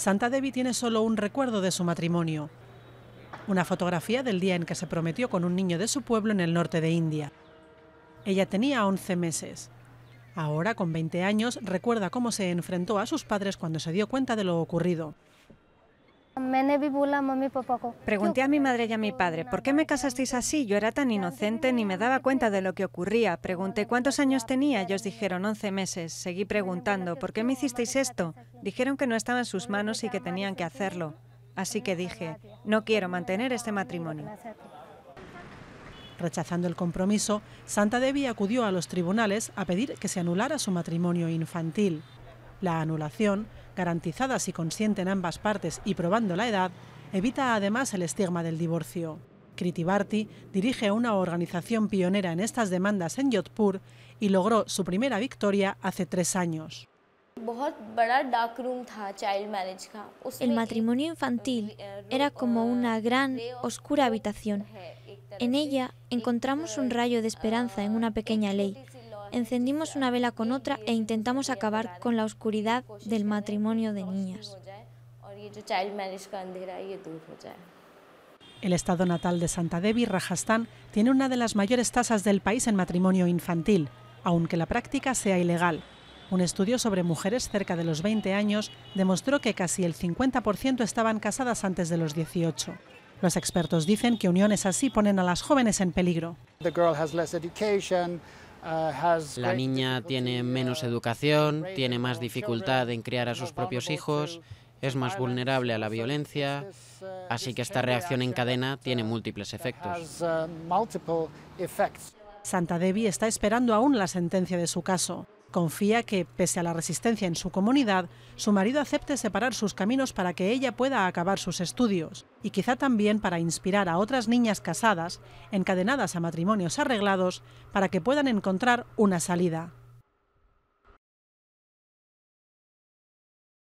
Santa Devi tiene solo un recuerdo de su matrimonio, una fotografía del día en que se prometió con un niño de su pueblo en el norte de India. Ella tenía 11 meses. Ahora, con 20 años, recuerda cómo se enfrentó a sus padres cuando se dio cuenta de lo ocurrido. Pregunté a mi madre y a mi padre, ¿por qué me casasteis así? Yo era tan inocente, ni me daba cuenta de lo que ocurría. Pregunté cuántos años tenía, ellos dijeron 11 meses. Seguí preguntando, ¿por qué me hicisteis esto? Dijeron que no estaba en sus manos y que tenían que hacerlo. Así que dije, no quiero mantener este matrimonio. Rechazando el compromiso, Santa Debbie acudió a los tribunales a pedir que se anulara su matrimonio infantil. La anulación, garantizada si en ambas partes y probando la edad, evita además el estigma del divorcio. Kritibarti dirige una organización pionera en estas demandas en Jodhpur y logró su primera victoria hace tres años. El matrimonio infantil eh, era como una gran, oscura habitación. En ella encontramos un rayo de esperanza en una pequeña eh, ley eh, Encendimos una vela con otra e intentamos acabar con la oscuridad del matrimonio de niñas. El estado natal de Santa Devi, Rajasthan, tiene una de las mayores tasas del país en matrimonio infantil, aunque la práctica sea ilegal. Un estudio sobre mujeres cerca de los 20 años demostró que casi el 50% estaban casadas antes de los 18. Los expertos dicen que uniones así ponen a las jóvenes en peligro. La niña tiene menos educación, tiene más dificultad en criar a sus propios hijos, es más vulnerable a la violencia, así que esta reacción en cadena tiene múltiples efectos. Santa Devi está esperando aún la sentencia de su caso. Confía que, pese a la resistencia en su comunidad, su marido acepte separar sus caminos para que ella pueda acabar sus estudios y quizá también para inspirar a otras niñas casadas, encadenadas a matrimonios arreglados, para que puedan encontrar una salida.